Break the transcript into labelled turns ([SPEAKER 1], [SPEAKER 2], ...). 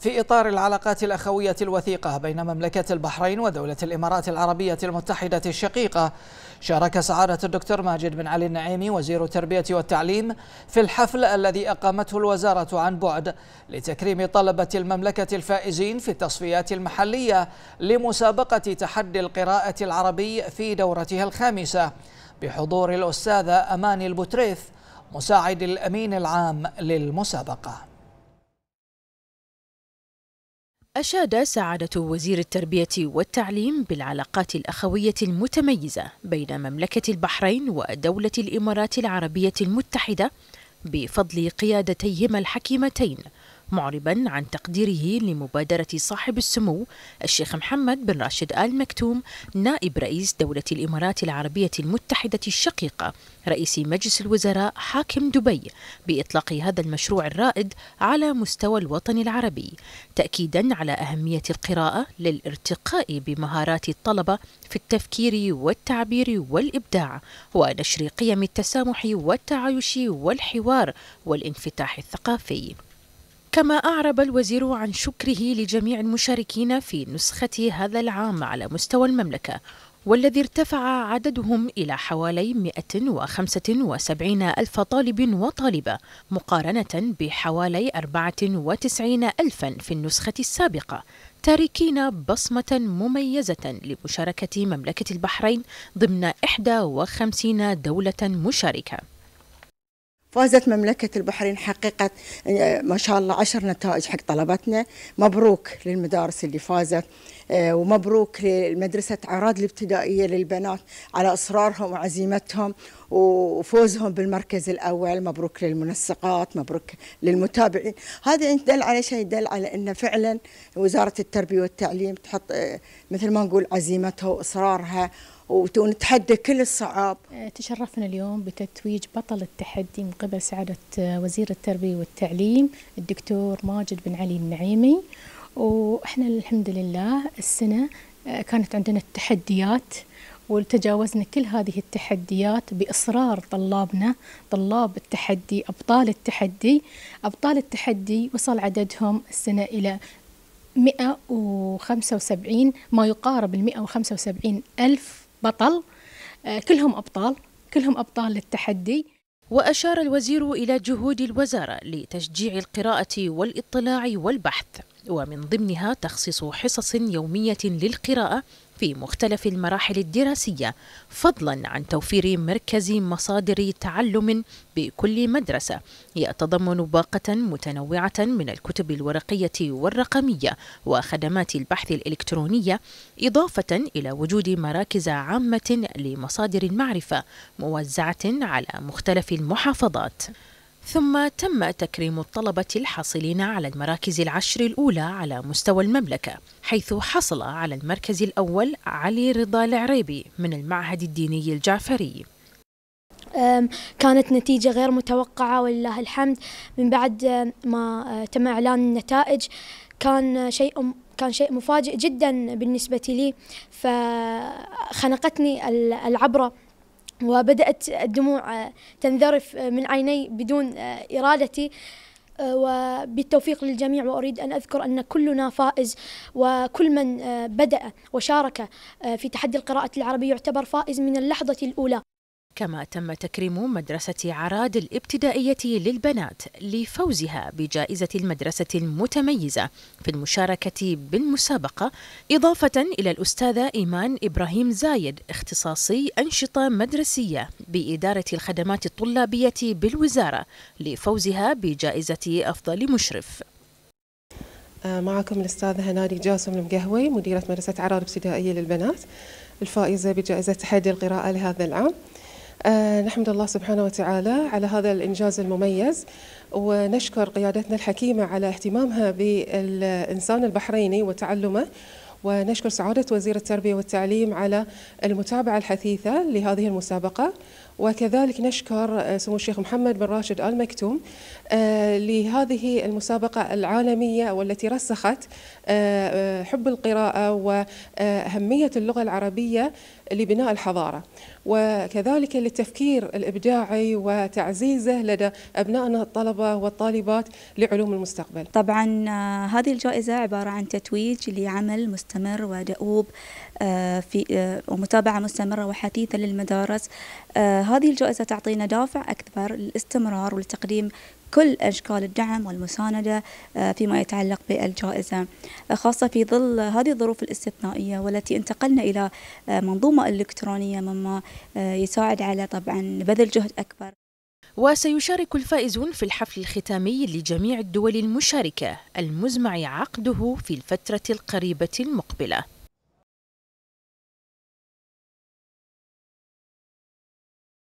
[SPEAKER 1] في إطار العلاقات الأخوية الوثيقة بين مملكة البحرين ودولة الإمارات العربية المتحدة الشقيقة شارك سعادة الدكتور ماجد بن علي النعيمي وزير التربية والتعليم في الحفل الذي أقامته الوزارة عن بعد لتكريم طلبة المملكة الفائزين في التصفيات المحلية لمسابقة تحدي القراءة العربي في دورتها الخامسة بحضور الأستاذة أماني البتريث مساعد الأمين العام للمسابقة
[SPEAKER 2] أشاد سعادة وزير التربية والتعليم بالعلاقات الأخوية المتميزة بين مملكة البحرين ودولة الإمارات العربية المتحدة بفضل قيادتيهما الحكيمتين معربا عن تقديره لمبادرة صاحب السمو الشيخ محمد بن راشد آل مكتوم نائب رئيس دولة الإمارات العربية المتحدة الشقيقة رئيس مجلس الوزراء حاكم دبي بإطلاق هذا المشروع الرائد على مستوى الوطن العربي تأكيدا على أهمية القراءة للارتقاء بمهارات الطلبة في التفكير والتعبير والإبداع ونشر قيم التسامح والتعايش والحوار والانفتاح الثقافي كما أعرب الوزير عن شكره لجميع المشاركين في نسخة هذا العام على مستوى المملكة والذي ارتفع عددهم إلى حوالي 175 ألف طالب وطالبة مقارنة بحوالي 94 ألفا في النسخة السابقة تاركين بصمة مميزة لمشاركة مملكة البحرين ضمن 51 دولة مشاركة فازت مملكة البحرين حققت يعني ما شاء الله عشر نتائج حق طلبتنا مبروك للمدارس اللي فازت آه، ومبروك لمدرسة عراد الابتدائية للبنات على إصرارهم وعزيمتهم وفوزهم بالمركز الأول مبروك للمنسقات مبروك للمتابعين هذا يدل يعني على شيء يدل على أن فعلا وزارة التربية والتعليم تحط آه، مثل ما نقول عزيمتها وإصرارها ونتحدى كل الصعاب آه، تشرفنا اليوم بتتويج بطل التحدي من قبل سعادة آه، وزير التربية والتعليم الدكتور ماجد بن علي النعيمي وإحنا الحمد لله السنة آه، كانت عندنا التحديات وتجاوزنا كل هذه التحديات بإصرار طلابنا طلاب التحدي أبطال التحدي أبطال التحدي وصل عددهم السنة إلى 175 ما يقارب ال 175 ألف بطل آه، كلهم أبطال كلهم أبطال للتحدي وأشار الوزير إلى جهود الوزارة لتشجيع القراءة والاطلاع والبحث ومن ضمنها تخصيص حصص يومية للقراءة في مختلف المراحل الدراسية فضلا عن توفير مركز مصادر تعلم بكل مدرسة يتضمن باقة متنوعة من الكتب الورقية والرقمية وخدمات البحث الإلكترونية إضافة إلى وجود مراكز عامة لمصادر المعرفة موزعة على مختلف المحافظات ثم تم تكريم الطلبة الحاصلين على المراكز العشر الأولى على مستوى المملكة حيث حصل على المركز الأول علي رضا العريبي من المعهد الديني الجعفري
[SPEAKER 3] كانت نتيجة غير متوقعة ولله الحمد من بعد ما أه، تم إعلان النتائج كان شيء كان شيء مفاجئ جدا بالنسبة لي فخنقتني العبرة وبدأت الدموع آه، تنذرف آه، من عيني بدون آه، إرادتي وبالتوفيق للجميع وأريد أن أذكر أن كلنا فائز وكل من بدأ وشارك في تحدي القراءة العربية يعتبر فائز من اللحظة الأولى
[SPEAKER 2] كما تم تكريم مدرسة عراد الابتدائية للبنات لفوزها بجائزة المدرسة المتميزة في المشاركة بالمسابقة إضافة إلى الأستاذة إيمان إبراهيم زايد اختصاصي أنشطة مدرسية بإدارة الخدمات الطلابية بالوزارة لفوزها بجائزة أفضل مشرف
[SPEAKER 1] آه، معكم الأستاذة هنادي جاسم المقهوي مديرة مدرسة عراد الابتدائية للبنات الفائزة بجائزة تحدي القراءة لهذا العام أه نحمد الله سبحانه وتعالى على هذا الإنجاز المميز ونشكر قيادتنا الحكيمة على اهتمامها بالإنسان البحريني وتعلمه ونشكر سعادة وزير التربية والتعليم على المتابعة الحثيثة لهذه المسابقة وكذلك نشكر آه، سمو الشيخ محمد بن راشد آل مكتوم آه، لهذه المسابقة العالمية والتي رسخت آه، حب القراءة وأهمية اللغة العربية لبناء الحضارة وكذلك للتفكير الإبداعي وتعزيزه لدى أبنائنا الطلبة والطالبات لعلوم المستقبل طبعا
[SPEAKER 3] هذه الجائزة عبارة عن تتويج لعمل مستمر ودؤوب في ومتابعة مستمرة وحثيثة للمدارس هذه الجائزة تعطينا دافع أكبر للاستمرار ولتقديم كل أشكال الدعم والمساندة آه، فيما يتعلق بالجائزة آه، خاصة في ظل هذه الظروف الاستثنائية والتي انتقلنا إلى آه، منظومة إلكترونية مما يساعد على طبعا بذل جهد أكبر
[SPEAKER 2] وسيشارك الفائزون في الحفل الختامي لجميع الدول المشاركة المزمع
[SPEAKER 3] عقده في الفترة القريبة المقبلة